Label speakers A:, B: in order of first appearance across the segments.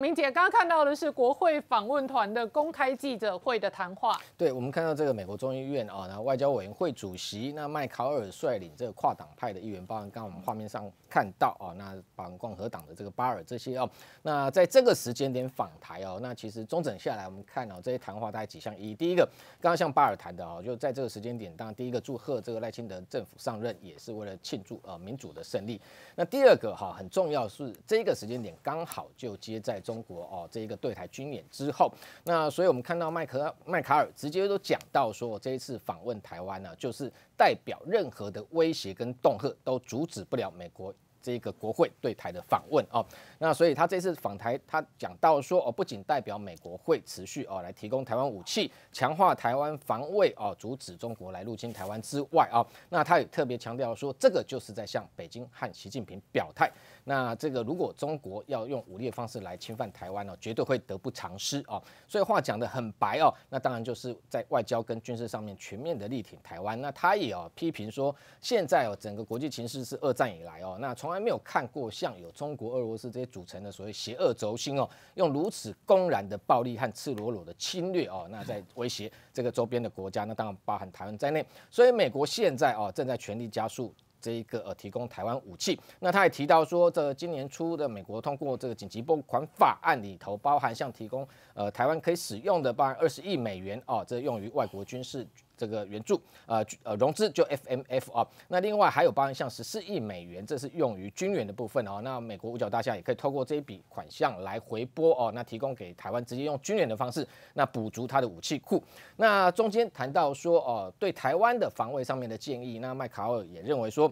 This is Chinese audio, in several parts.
A: 明姐刚刚看到的是国会访问团的公开记者会的谈话。对，我们看到这个美国众议院啊，那外交委员会主席那麦考尔率领这个跨党派的议员，包含刚刚我们画面上看到啊，那反共和党的这个巴尔这些啊，那在这个时间点访台哦，那其实中整下来，我们看到这些谈话大概几项意义。第一个，刚刚像巴尔谈的啊，就在这个时间点，当然第一个祝贺这个赖清德政府上任，也是为了庆祝呃民主的胜利。那第二个哈很重要是这个时间点刚好就接在。中国哦，这一个对台军演之后，那所以我们看到麦克麦卡尔直接都讲到说，这一次访问台湾呢，就是代表任何的威胁跟恫吓都阻止不了美国。这个国会对台的访问哦，那所以他这次访台，他讲到说哦，不仅代表美国会持续哦来提供台湾武器，强化台湾防卫哦，阻止中国来入侵台湾之外啊，那他也特别强调说，这个就是在向北京和习近平表态。那这个如果中国要用武力的方式来侵犯台湾呢，绝对会得不偿失哦。所以话讲得很白哦，那当然就是在外交跟军事上面全面的力挺台湾。那他也哦批评说，现在哦整个国际情势是二战以来哦，那从。没有看过像有中国、俄罗斯这些组成的所谓邪恶轴心哦，用如此公然的暴力和赤裸裸的侵略哦，那在威胁这个周边的国家，那当然包含台湾在内。所以美国现在哦正在全力加速这一个呃提供台湾武器。那他也提到说，这今年初的美国通过这个紧急拨款法案里头，包含像提供呃台湾可以使用的，包含二十亿美元哦，这用于外国军事。这个援助，呃呃，融资就 FMF 啊，那另外还有包含像十四亿美元，这是用于军援的部分哦。那美国五角大厦也可以透过这笔款项来回拨哦，那提供给台湾直接用军援的方式，那补足它的武器库。那中间谈到说哦，对台湾的防卫上面的建议，那麦卡尔也认为说。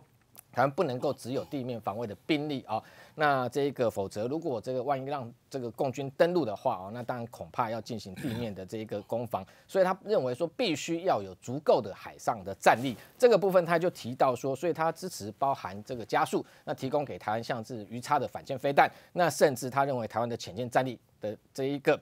A: 台湾不能够只有地面防卫的兵力啊，那这一个，否则如果这个万一让这个共军登陆的话啊，那当然恐怕要进行地面的这一个攻防，所以他认为说必须要有足够的海上的战力，这个部分他就提到说，所以他支持包含这个加速，那提供给台湾像是鱼叉的反舰飞弹，那甚至他认为台湾的潜舰战力的这一个。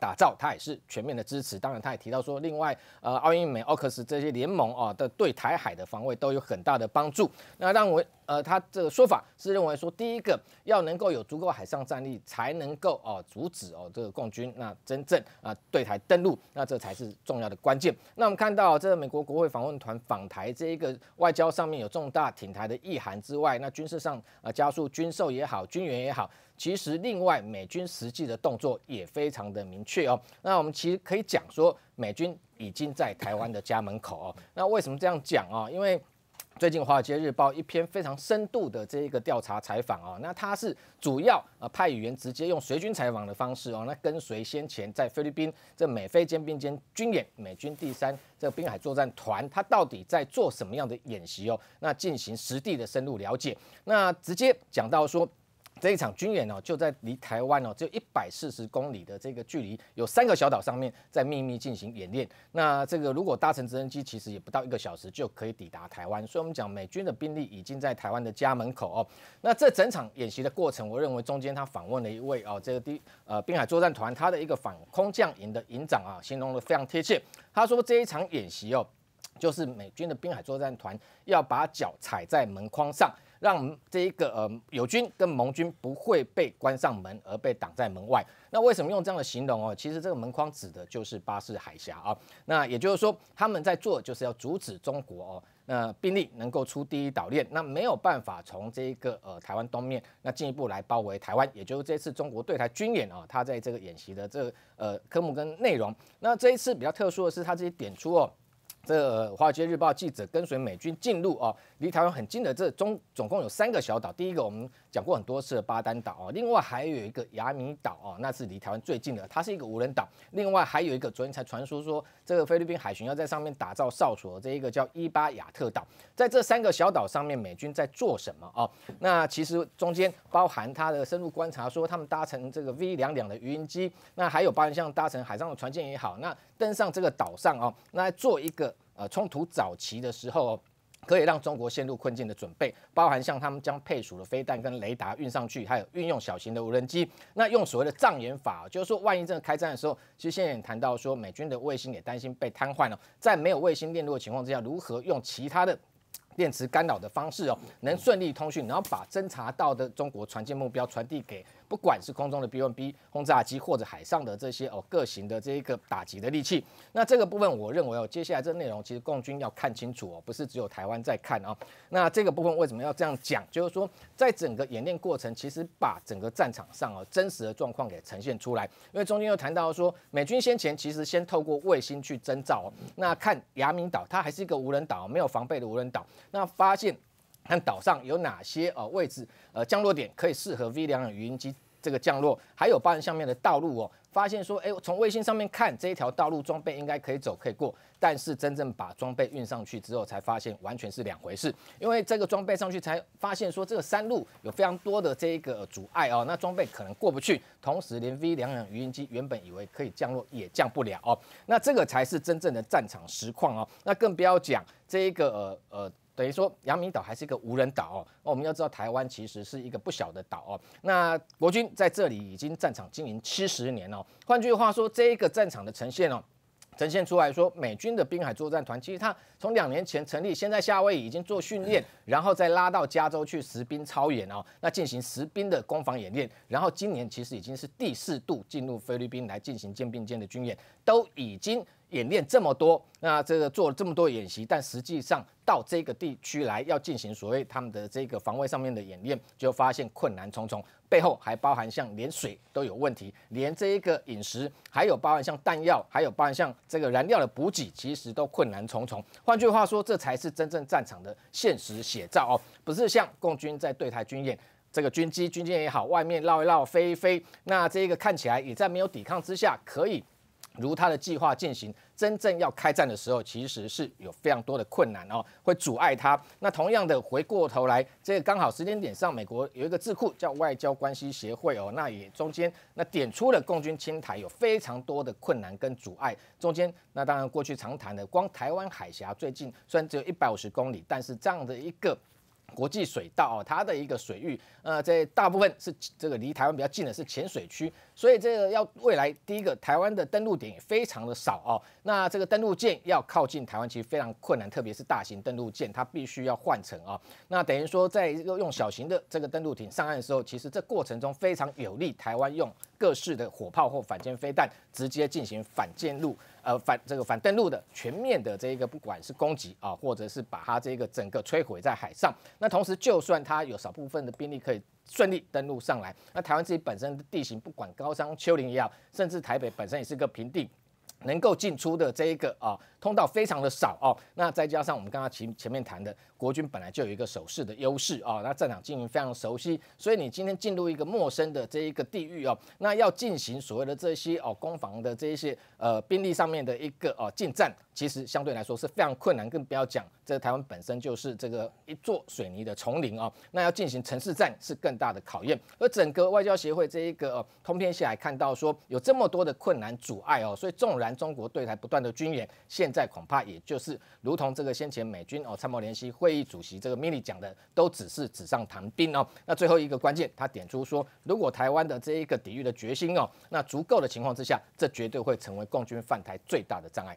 A: 打造，他也是全面的支持。当然，他也提到说，另外，呃，奥运美、奥克斯这些联盟啊的对台海的防卫都有很大的帮助。那让我。呃，他这个说法是认为说，第一个要能够有足够海上战力，才能够哦阻止哦这个共军那真正啊对台登陆，那这才是重要的关键。那我们看到这个美国国会访问团访台这一个外交上面有重大挺台的意涵之外，那军事上啊加速军售也好，军援也好，其实另外美军实际的动作也非常的明确哦。那我们其实可以讲说，美军已经在台湾的家门口哦。那为什么这样讲哦？因为。最近《华尔街日报》一篇非常深度的这一个调查采访啊，那它是主要啊派语言直接用随军采访的方式哦，那跟随先前在菲律宾这美菲肩并肩军演，美军第三这滨海作战团，它到底在做什么样的演习哦？那进行实地的深入了解，那直接讲到说。这一场军演哦，就在离台湾哦只有一百四十公里的这个距离，有三个小岛上面在秘密进行演练。那这个如果搭乘直升机，其实也不到一个小时就可以抵达台湾。所以，我们讲美军的兵力已经在台湾的家门口哦。那这整场演习的过程，我认为中间他访问了一位哦，这个第呃滨海作战团他的一个反空降营的营长啊，形容的非常贴切。他说这一场演习哦，就是美军的滨海作战团要把脚踩在门框上。让这一个呃友军跟盟军不会被关上门而被挡在门外。那为什么用这样的形容哦？其实这个门框指的就是巴士海峡啊。那也就是说，他们在做就是要阻止中国哦，那兵力能够出第一岛链，那没有办法从这一个呃台湾东面那进一步来包围台湾。也就是这次中国对台军演啊，他在这个演习的这呃科目跟内容，那这一次比较特殊的是，他自己点出哦。这华尔街日报记者跟随美军进入哦，离台湾很近的这中总共有三个小岛，第一个我们讲过很多次的巴丹岛哦，另外还有一个牙米岛哦，那是离台湾最近的，它是一个无人岛，另外还有一个昨天才传说说这个菲律宾海巡要在上面打造哨所，这一个叫伊巴亚特岛，在这三个小岛上面，美军在做什么哦？那其实中间包含他的深入观察，说他们搭乘这个 V 两两的鱼鹰机，那还有包括像搭乘海上的船舰也好，那。登上这个岛上哦，那做一个呃冲突早期的时候，可以让中国陷入困境的准备，包含像他们将配属的飞弹跟雷达运上去，还有运用小型的无人机，那用所谓的障眼法，就是说万一真的开战的时候，其实现在也谈到说美军的卫星也担心被瘫痪了，在没有卫星链路的情况之下，如何用其他的。电磁干扰的方式哦，能顺利通讯，然后把侦察到的中国船舰目标传递给不管是空中的 B1B 轰炸机或者海上的这些哦各型的这一个打击的利器。那这个部分我认为哦，接下来这内容其实共军要看清楚哦，不是只有台湾在看哦。那这个部分为什么要这样讲？就是说在整个演练过程，其实把整个战场上哦真实的状况给呈现出来。因为中间又谈到说，美军先前其实先透过卫星去征兆，那看牙明岛它还是一个无人岛，没有防备的无人岛。那发现，看岛上有哪些呃位置呃降落点可以适合 V 两两语音机这个降落，还有发现下面的道路哦，发现说，哎，从卫星上面看这一条道路装备应该可以走可以过，但是真正把装备运上去之后，才发现完全是两回事，因为这个装备上去才发现说这个山路有非常多的这一个阻碍哦，那装备可能过不去，同时连 V 两两鱼鹰机原本以为可以降落也降不了哦，那这个才是真正的战场实况哦，那更不要讲这一个呃呃。等于说，阳明岛还是一个无人岛哦。那我们要知道，台湾其实是一个不小的岛哦。那国军在这里已经战场经营七十年哦。换句话说，这一个战场的呈现哦，呈现出来说，美军的滨海作战团其实它从两年前成立，现在夏威夷已经做训练，然后再拉到加州去实兵操演哦。那进行实兵的攻防演练，然后今年其实已经是第四度进入菲律宾来进行肩并肩的军演，都已经。演练这么多，那这个做了这么多演习，但实际上到这个地区来要进行所谓他们的这个防卫上面的演练，就发现困难重重。背后还包含像连水都有问题，连这一个饮食，还有包含像弹药，还有包含像这个燃料的补给，其实都困难重重。换句话说，这才是真正战场的现实写照哦，不是像共军在对台军演，这个军机、军舰也好，外面绕一绕、飞一飞，那这一个看起来也在没有抵抗之下，可以如他的计划进行。真正要开战的时候，其实是有非常多的困难哦，会阻碍他。那同样的，回过头来，这个刚好时间点上，美国有一个智库叫外交关系协会哦，那也中间那点出了共军侵台有非常多的困难跟阻碍。中间那当然过去常谈的，光台湾海峡最近虽然只有一百五十公里，但是这样的一个。国际水道哦，它的一个水域，呃，在大部分是这个离台湾比较近的是浅水区，所以这个要未来第一个台湾的登陆点也非常的少哦，那这个登陆舰要靠近台湾其实非常困难，特别是大型登陆舰它必须要换乘哦。那等于说在用小型的这个登陆艇上岸的时候，其实这过程中非常有利台湾用各式的火炮或反舰飞弹直接进行反舰陆。呃，反这个反登陆的全面的这一个，不管是攻击啊，或者是把它这个整个摧毁在海上。那同时，就算它有少部分的兵力可以顺利登陆上来，那台湾自己本身的地形，不管高山丘陵也好，甚至台北本身也是个平地。能够进出的这一个啊通道非常的少哦，那再加上我们刚刚前前面谈的国军本来就有一个守势的优势啊，那战场经营非常熟悉，所以你今天进入一个陌生的这一个地域哦，那要进行所谓的这些哦攻防的这一些呃兵力上面的一个哦进战。其实相对来说是非常困难，更不要讲这台湾本身就是这个一座水泥的丛林啊。那要进行城市战是更大的考验。而整个外交协会这一个通篇下来，看到说有这么多的困难阻碍哦，所以纵然中国对台不断的军演，现在恐怕也就是如同这个先前美军哦参谋联席会议主席这个米利讲的，都只是纸上谈兵哦。那最后一个关键，他点出说，如果台湾的这一个抵御的决心哦，那足够的情况之下，这绝对会成为共军犯台最大的障碍。